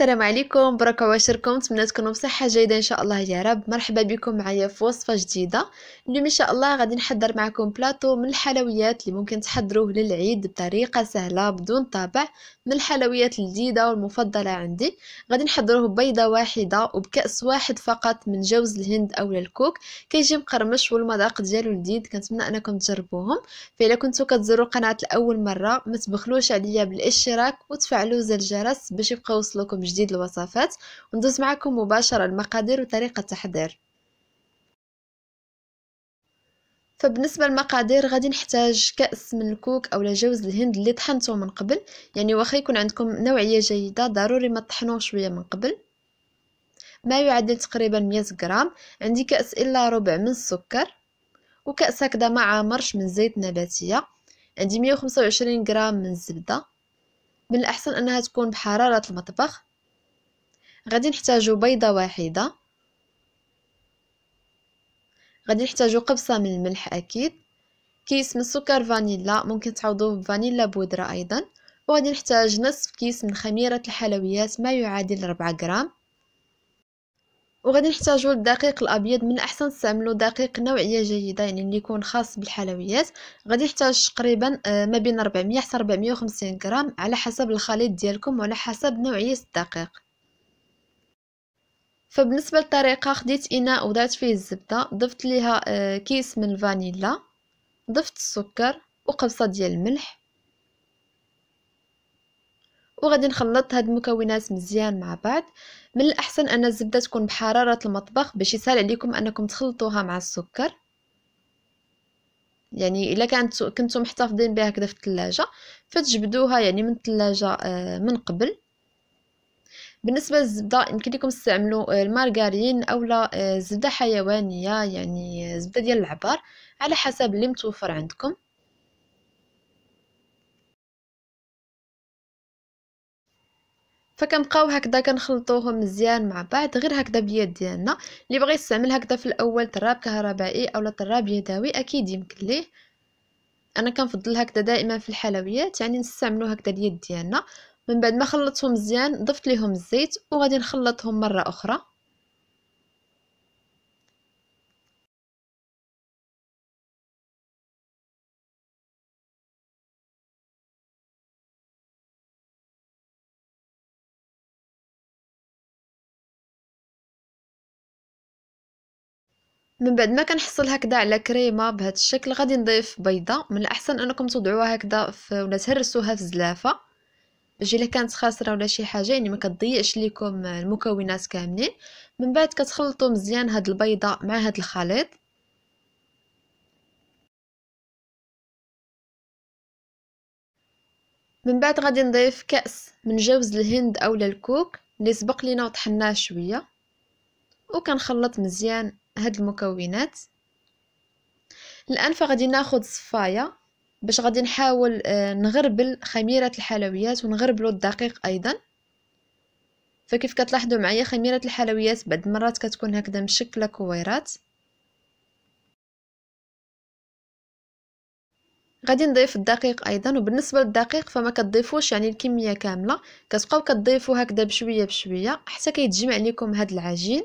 السلام عليكم بركة وعشركم نتمنى تكونوا بصحة جيدة إن شاء الله يا رب مرحبا بكم معايا في وصفة جديدة اليوم إن شاء الله غادي نحضر معكم بلاطو من الحلويات اللي ممكن تحضروه للعيد بطريقة سهلة بدون طابع من الحلويات الجديدة والمفضلة عندي غادي نحضروه بيضة واحدة وبكأس واحد فقط من جوز الهند أو الكوك كيجي مقرمش والمذاق ديالو لذيذ كنتمنى أنكم تجربوهم فإلا كنتو كتزوروا قناة لأول مرة ما تبخلوش عليا بالاشتراك وتفعلوا زر الجرس باش يبقى يوصلكم جديد الوصفات وندوز معكم مباشرة المقادير وطريقة التحضير فبالنسبه للمقادير غادي نحتاج كاس من الكوك اولا جوز الهند اللي طحنتو من قبل يعني واخا يكون عندكم نوعيه جيده ضروري ما تطحنوه شويه من قبل ما يعادل تقريبا 100 غرام عندي كاس الا ربع من السكر وكاس هكذا مع مرش من زيت نباتيه عندي 125 غرام من الزبده من الاحسن انها تكون بحراره المطبخ غادي نحتاجو بيضة واحدة غادي نحتاجو قبصة من الملح أكيد كيس من سكر فانيلا ممكن تعوضوه بفانيلا بودرة أيضا وغادي نحتاج نصف كيس من خميرة الحلويات ما يعادل ربعة غرام وغادي نحتاجو الدقيق الابيض من الاحسن نستعملو دقيق نوعيه جيده يعني اللي يكون خاص بالحلويات غادي نحتاج تقريبا آه، ما بين 400 حتى 450 غرام على حسب الخليط ديالكم وعلى حسب نوعيه الدقيق فبالنسبه للطريقه خديت اناء وضعت فيه الزبده ضفت ليها آه، كيس من الفانيلا ضفت السكر وقبصه ديال الملح وغادي نخلط هاد المكونات مزيان مع بعض من الاحسن ان الزبده تكون بحراره المطبخ باش يسهل عليكم انكم تخلطوها مع السكر يعني الا كانت كنتو محتفظين بها كده في الثلاجه فتجبدوها يعني من الثلاجه آه، من قبل بالنسبه للزبده يمكن لكم تستعملوا آه، المارغارين اولا آه، زبده حيوانيه يعني آه، زبده ديال العبار على حسب اللي متوفر عندكم فكنبقاو هكذا كنخلطوهم مزيان مع بعض غير هكذا باليد ديالنا اللي بغى يستعمل هكذا في الاول طراب كهربائي اولا طراب يدوي اكيد يمكن ليه انا كنفضل هكذا دائما في الحلويات يعني نستعملو هكذا اليد ديالنا من بعد ما خلطتهم مزيان ضفت ليهم الزيت وغادي نخلطهم مره اخرى من بعد ما كنحصل هكذا على كريمه بهذا الشكل غادي نضيف بيضه من الاحسن انكم توضعوها هكذا ولا تهرسوها في زلافه باش الا كانت خاسره ولا شي حاجه يعني ما كتضيعش ليكم المكونات كاملين من بعد كتخلطوا مزيان هاد البيضه مع هاد الخليط من بعد غادي نضيف كأس من جوز الهند اولا الكوك اللي سبق لينا وطحناه شويه وكنخلط مزيان هاد المكونات الان فغادي ناخذ صفايه باش غادي نحاول آه، نغربل خميره الحلويات ونغربلو الدقيق ايضا فكيف كتلاحظوا معايا خميره الحلويات بعد مرات كتكون هكذا مشكله كويرات غادي نضيف الدقيق ايضا وبالنسبه للدقيق فما كتضيفوش يعني الكميه كامله كتبقاو كتضيفوا هكذا بشويه بشويه حتى كيتجمع لكم هاد العجين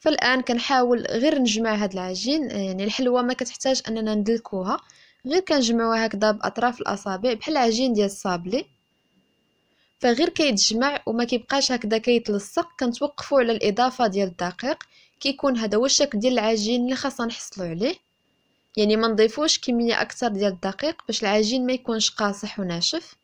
فالان كنحاول غير نجمع هاد العجين آه، يعني الحلوه ما كتحتاج اننا ندلكوها غير كنجمعوها هكذا باطراف الاصابع بحال العجين ديال الصابلي فغير كيتجمع وما كيبقاش هكذا كيتلصق كنتوقفوا على الاضافه ديال الدقيق كيكون هذا هو الشكل ديال العجين اللي خاصنا نحصلوا عليه يعني ما نضيفوش كميه اكثر ديال الدقيق باش العجين ما يكونش قاصح وناشف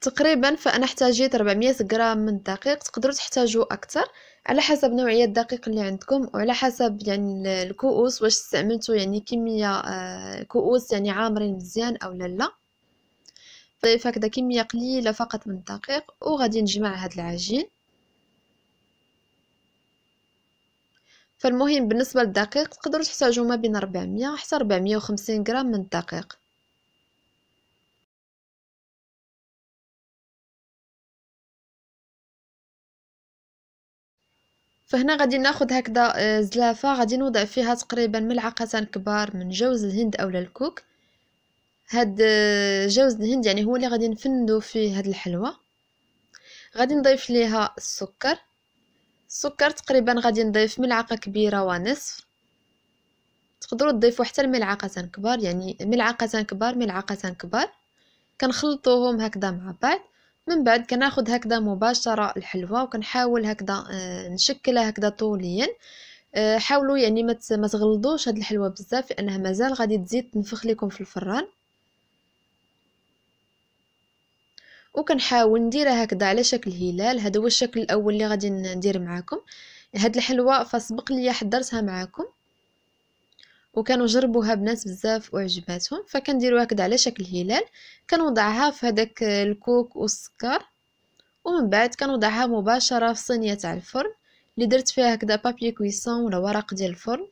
تقريبا فانا احتاجيت 400 غرام من الدقيق تقدروا تحتاجوا اكثر على حسب نوعيه الدقيق اللي عندكم وعلى حسب يعني الكؤوس واش استعملتوا يعني كميه آه، كؤوس يعني عامرين مزيان او لا لا ضيف هكذا كميه قليله فقط من الدقيق وغادي نجمع هذا العجين فالمهم بالنسبه للدقيق تقدروا تحتاجوا ما بين 400 حتى 450 غرام من الدقيق فهنا غادي ناخذ هكذا آه، زلافه غادي نوضع فيها تقريبا ملعقتان كبار من جوز الهند اولا الكوك هاد آه، جوز الهند يعني هو اللي غادي نفندو فيه هاد الحلوى غادي نضيف ليها السكر السكر تقريبا غادي نضيف ملعقه كبيره ونصف تقدروا تضيفوا حتى الملعقتان كبار يعني ملعقتان كبار ملعقتان كبار كنخلطوهم هكذا مع بعض من بعد كناخد هكذا مباشره الحلوى وكنحاول هكذا آه، نشكلها هكذا طوليا آه، حاولوا يعني ما تغلضوش هاد الحلوى بزاف لانها مازال غادي تزيد تنفخ لكم في الفران وكنحاول نديرها هكذا على شكل هلال هذا هو الشكل الاول اللي غادي ندير معاكم هاد الحلوى فسبق لي حضرتها معاكم وكانوا جربوها بناس بزاف وعجباتهم فكنديرو هكذا على شكل هلال كنوضعها في هذاك الكوك والسكر ومن بعد كنوضعها مباشره في صينيه تاع الفرن اللي درت فيها هكذا بابي كويسون ولا ورق ديال الفرن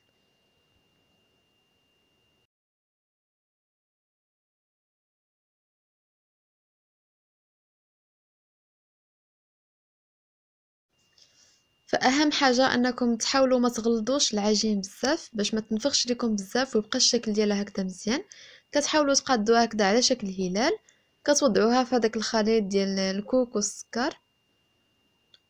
فاهم حاجه انكم تحاولوا ما تغلضوش العجين بزاف باش ما تنفخش لكم بزاف ويبقى الشكل ديالها هكذا مزيان كتحاولوا تقادوها هكذا على شكل هلال كتوضعوها في هذاك الخليط ديال الكوك والسكر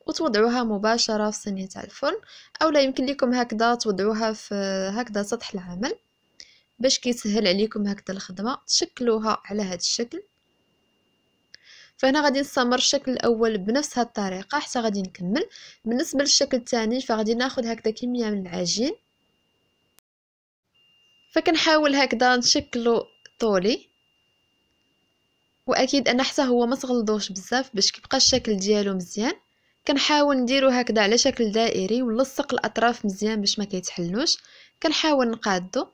وتوضعوها مباشره في صينيه تاع الفرن اولا يمكن لكم هكذا توضعوها في هكذا سطح العمل باش كيسهل عليكم هكذا الخدمه تشكلوها على هذا الشكل فهنا غادي نستمر الشكل الاول بنفس هاد الطريقه حتى غادي نكمل بالنسبه للشكل الثاني فغادي ناخذ هكذا كميه من العجين فكنحاول هكذا نشكلو طولي واكيد ان حتى هو ما تغلضوش بزاف باش كيبقى الشكل ديالو مزيان كنحاول نديرو هكذا على شكل دائري ونلصق الاطراف مزيان باش ما كيتحلوش كنحاول نقادو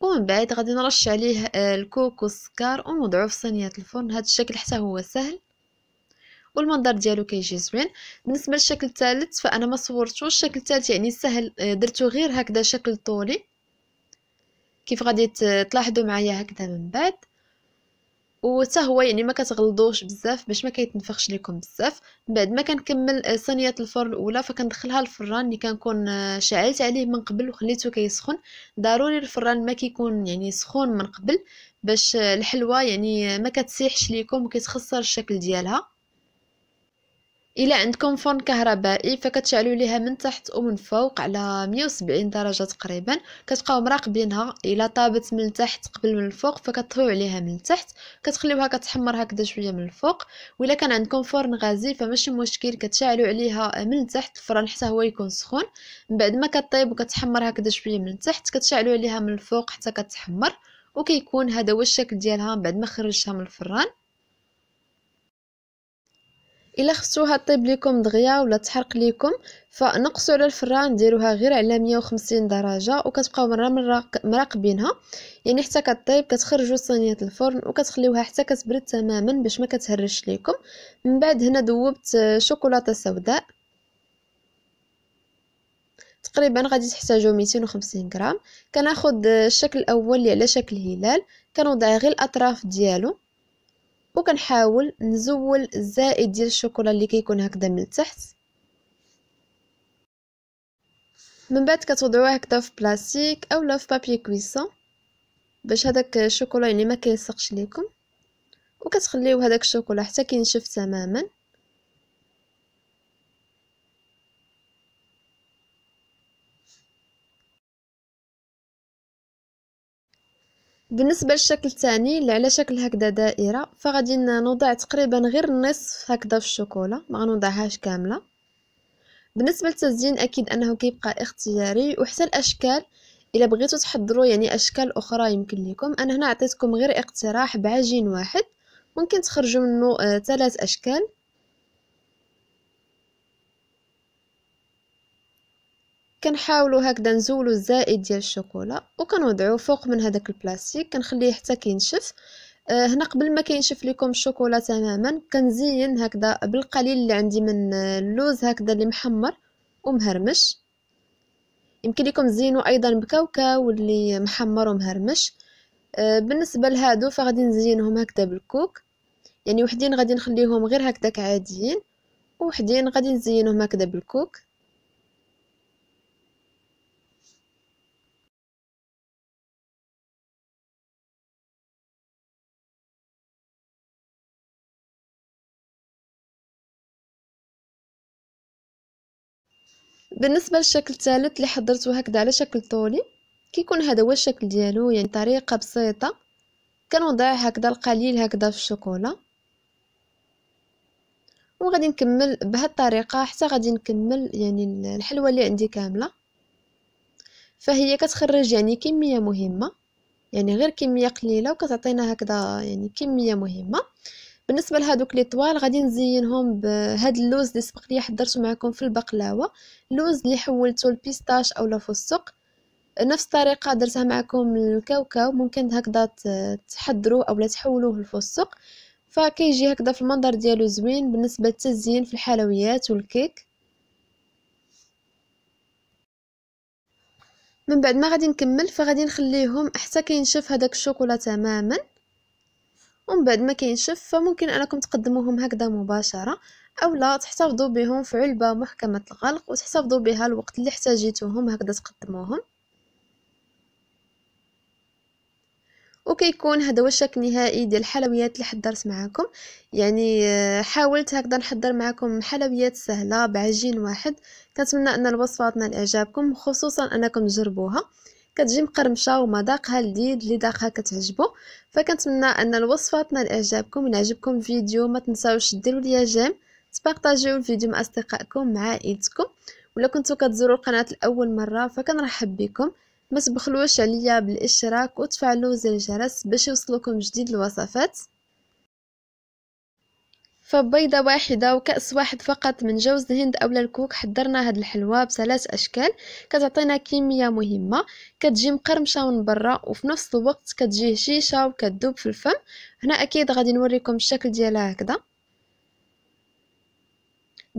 ومن بعد غادي نرش عليه آه، الكوك والسكر ونوضعه في صينيه الفرن هذا الشكل حتى هو سهل والمنظر ديالو كيجي زوين بالنسبه للشكل الثالث فانا ما صورتوش الشكل الثالث يعني سهل آه، درتو غير هكذا شكل طولي كيف غادي تلاحظوا معايا هكذا من بعد وتا هو يعني ما كتغلضوش بزاف باش ما كيتنفخش لكم بزاف بعد ما كنكمل آه، صينيه الفرن الاولى فكندخلها الفران اللي كنكون آه، شعلت عليه من قبل وخليته كيسخن ضروري الفران ما كيكون يعني سخون من قبل باش آه، الحلوه يعني ما كتسيحش لكم وكيتخسر الشكل ديالها الا عندكم فرن كهربائي فكتشعلوا ليها من تحت ومن فوق على 170 درجه تقريبا كتبقاو مراقبينها الا طابت من تحت قبل من الفوق فكطفيو عليها من تحت كتخليوها كتحمر هكذا شويه من الفوق والا كان عندكم فرن غازي فماشي مشكل كتشعلوا عليها من تحت الفرن حتى هو يكون سخون من بعد ما كطيب وكتحمر هكذا شويه من تحت كتشعلوا عليها من الفوق حتى كتحمر وكيكون هذا هو الشكل ديالها بعد ما خرجتها من الفران الا خصوها طيب لكم دغيا ولا تحرق لكم فنقصوا على الفران نديروها غير على 150 درجه وكتبقاو مره مره مراقبينها يعني حتى كطيب كتخرجوا صينيه الفرن وكتخليوها حتى كتبرد تماما باش ما كتهرش لكم من بعد هنا ذوبت شوكولاته سوداء تقريبا غادي تحتاجوا 250 غرام كناخذ الشكل الاول اللي على شكل هلال كنوضع غير الاطراف ديالو وكنحاول نزول الزائد ديال الشوكولا اللي كيكون هكذا من التحت من بعد كتوضعوها هكذا في بلاستيك اولا في بابي كويسون باش هذاك الشوكولا يعني ما كيلصقش ليكم وكتخليو هذاك الشوكولا حتى كينشف تماما بالنسبه للشكل الثاني على شكل هكذا دائره فغادي نوضع تقريبا غير النصف هكذا في الشوكولا ما نوضعهاش كامله بالنسبه للتزيين اكيد انه كيبقى اختياري وحتى الاشكال الا بغيتو تحضروا يعني اشكال اخرى يمكن لكم انا هنا عطيتكم غير اقتراح بعجين واحد ممكن تخرجوا منه آه، ثلاث اشكال كنحاولوا هكذا نزولوا الزائد ديال الشوكولا وكنوضعوه فوق من هذاك البلاستيك كنخليه حتى كينشف آه، هنا قبل ما كينشف لكم الشوكولا تماما كنزين هكذا بالقليل اللي عندي من آه، اللوز هكذا اللي محمر ومهرمش يمكن لكم تزينوا ايضا بكاوكاو اللي محمر ومهرمش آه، بالنسبه لهادو فغادي نزينهم هكذا بالكوك يعني وحدين غادي نخليهم غير هكذاك عاديين وحدين غادي نزينهم هكذا بالكوك بالنسبه للشكل الثالث اللي حضرته هكذا على شكل طولي كيكون هذا هو الشكل ديالو يعني طريقه بسيطه كنوضع هكذا القليل هكذا في الشوكولا وغادي نكمل بهذه الطريقه حتى غادي نكمل يعني الحلوه اللي عندي كامله فهي كتخرج يعني كميه مهمه يعني غير كميه قليله وكتعطينا هكذا يعني كميه مهمه بالنسبه لهذوك لي طوال غادي نزينهم بهذا اللوز اللي سبق لي حضرته معكم في البقلاوه اللوز اللي حولته لبيستاش اولا فستق نفس الطريقه درتها معكم الكاوكاو ممكن هكذا تحضروا اولا تحولوه لفستق فكيجي هكذا في المنظر ديالو زوين بالنسبه للتزيين في الحلويات والكيك من بعد ما غادي نكمل فغادي نخليهم حتى كينشف هذاك الشوكولا تماما ومن بعد ما كينشف فممكن انكم تقدموهم هكذا مباشره اولا تحتفظوا بهم في علبه محكمه الغلق وتحتفظوا بها الوقت اللي احتاجيتوهم هكذا تقدموهم وكيكون هذا هو الشكل النهائي ديال الحلويات اللي حضرت معاكم يعني آه، حاولت هكذا نحضر معاكم حلويات سهله بعجين واحد كنتمنى ان الوصفه تنال اعجابكم خصوصا انكم تجربوها كتجي مقرمشه ومذاقها لذيذ اللي داقها كتعجبو فكنتمنى ان الوصفه تنال اعجابكم ان عجبكم الفيديو ما تنساوش ديروا ليا جيم تبارطاجيو الفيديو مع اصدقائكم مع عائلتكم ولا كنتو كتزوروا القناه لاول مره فكنرحب بكم ما تبخلوش عليا بالاشتراك وتفعلوا زر الجرس باش يوصلكم جديد الوصفات فبيضة واحدة وكأس واحد فقط من جوز الهند أو الكوك حضرنا هاد الحلوى بثلاث أشكال كتعطينا كمية مهمة كتجي مقرمشة من برا وفي نفس الوقت كتجي هشيشة وكتذوب في الفم هنا أكيد غادي نوريكم الشكل ديالها هكذا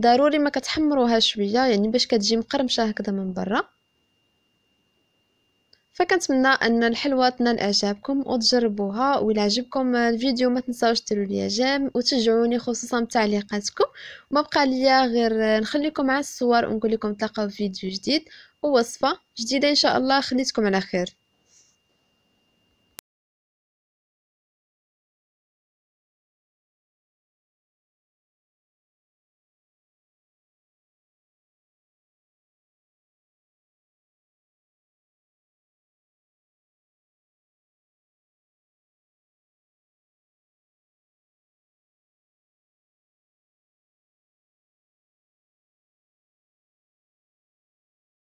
ضروري ما كتحمروها شويه يعني باش كتجي مقرمشه هكذا من برا فكنتمنى ان الحلوه تنال اعجابكم وتجربوها ولا عجبكم الفيديو ما تنساوش ديروا ليا جيم وتشجعوني خصوصا بتعليقاتكم وما بقى ليا غير نخليكم مع الصور ونقول لكم تلقاو في فيديو جديد ووصفه جديده ان شاء الله خليتكم على خير